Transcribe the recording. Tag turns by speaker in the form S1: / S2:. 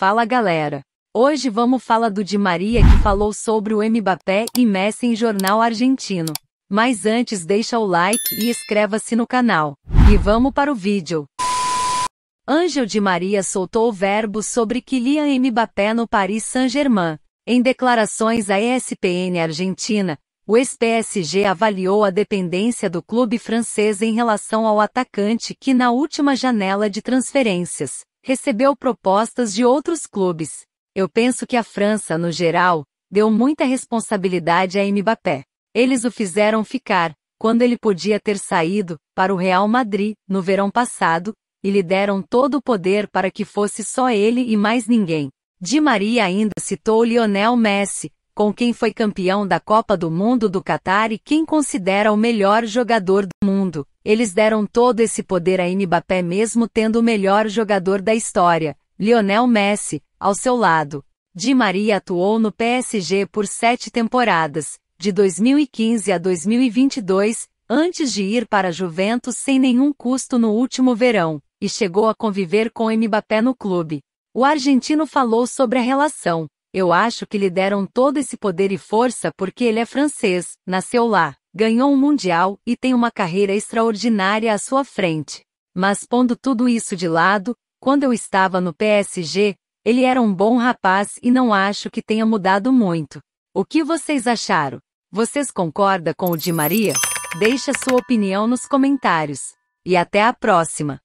S1: Fala galera! Hoje vamos falar do Di Maria que falou sobre o Mbappé e Messi em jornal argentino. Mas antes deixa o like e inscreva-se no canal. E vamos para o vídeo. Ângel Di Maria soltou verbos sobre Kylian Mbappé no Paris Saint-Germain. Em declarações à ESPN Argentina, o ex-PSG avaliou a dependência do clube francês em relação ao atacante que na última janela de transferências Recebeu propostas de outros clubes. Eu penso que a França, no geral, deu muita responsabilidade a Mbappé. Eles o fizeram ficar, quando ele podia ter saído, para o Real Madrid, no verão passado, e lhe deram todo o poder para que fosse só ele e mais ninguém. Di Maria ainda citou Lionel Messi, com quem foi campeão da Copa do Mundo do Catar e quem considera o melhor jogador do mundo. Eles deram todo esse poder a Mbappé mesmo tendo o melhor jogador da história, Lionel Messi, ao seu lado. Di Maria atuou no PSG por sete temporadas, de 2015 a 2022, antes de ir para a Juventus sem nenhum custo no último verão, e chegou a conviver com Mbappé no clube. O argentino falou sobre a relação. Eu acho que lhe deram todo esse poder e força porque ele é francês, nasceu lá ganhou um Mundial e tem uma carreira extraordinária à sua frente. Mas pondo tudo isso de lado, quando eu estava no PSG, ele era um bom rapaz e não acho que tenha mudado muito. O que vocês acharam? Vocês concordam com o Di Maria? Deixe a sua opinião nos comentários. E até a próxima!